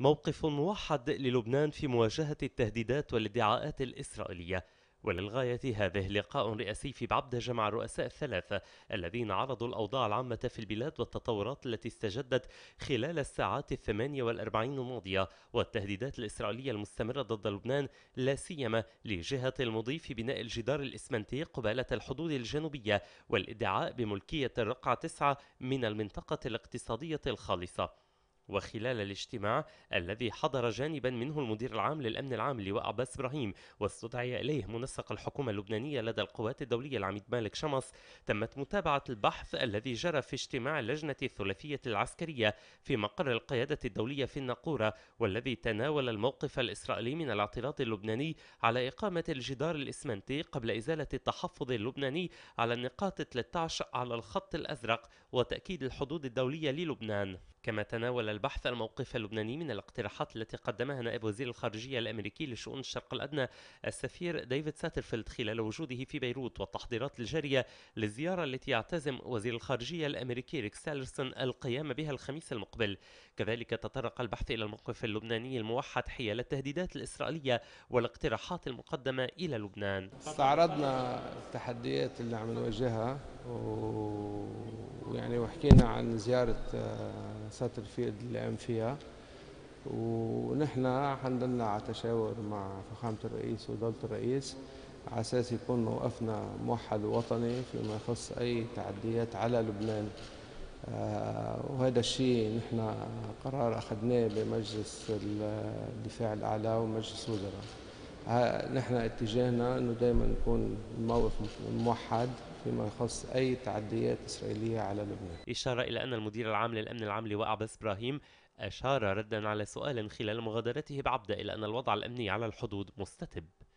موقف موحد للبنان في مواجهة التهديدات والادعاءات الإسرائيلية وللغاية هذه لقاء رئاسي في بعبدة جمع الرؤساء الثلاثة الذين عرضوا الأوضاع العامة في البلاد والتطورات التي استجدت خلال الساعات الثمانية والأربعين الماضية والتهديدات الإسرائيلية المستمرة ضد لبنان لا سيما لجهة المضي في بناء الجدار الإسمنتي قبالة الحدود الجنوبية والادعاء بملكية الرقعة 9 من المنطقة الاقتصادية الخالصة وخلال الاجتماع الذي حضر جانبا منه المدير العام للأمن العام اللواء عباس إبراهيم واستدعي إليه منسق الحكومة اللبنانية لدى القوات الدولية العميد مالك شمس تمت متابعة البحث الذي جرى في اجتماع اللجنة الثلاثية العسكرية في مقر القيادة الدولية في الناقورة والذي تناول الموقف الإسرائيلي من الاعتراض اللبناني على إقامة الجدار الإسمنتي قبل إزالة التحفظ اللبناني على النقاط 13 على الخط الأزرق وتأكيد الحدود الدولية للبنان كما تناول البحث الموقف اللبناني من الاقتراحات التي قدمها نائب وزير الخارجية الأمريكي لشؤون الشرق الأدنى السفير ديفيد ساترفيلد خلال وجوده في بيروت والتحضيرات الجارية للزيارة التي يعتزم وزير الخارجية الأمريكي ريك سالرسون القيام بها الخميس المقبل كذلك تطرق البحث إلى الموقف اللبناني الموحد حيال التهديدات الإسرائيلية والاقتراحات المقدمة إلى لبنان استعرضنا التحديات اللي عم نواجهها و... ويعني وحكينا عن زيارة آه، ساترفيلد اللي قام فيها ونحن حنضلنا على تشاور مع فخامة الرئيس ودولة الرئيس على أساس يكون موقفنا موحد ووطني فيما يخص أي تعديات على لبنان آه، وهذا الشيء نحن قرار أخذناه بمجلس الدفاع الأعلى ومجلس الوزراء نحن اتجاهنا انه دائما يكون الموقف موحد فيما يخص اي تعديات اسرائيليه على لبنان. اشاره الى ان المدير العام للامن العام لواء عباس ابراهيم اشار ردا على سؤال خلال مغادرته بعبده الى ان الوضع الامني على الحدود مستتب.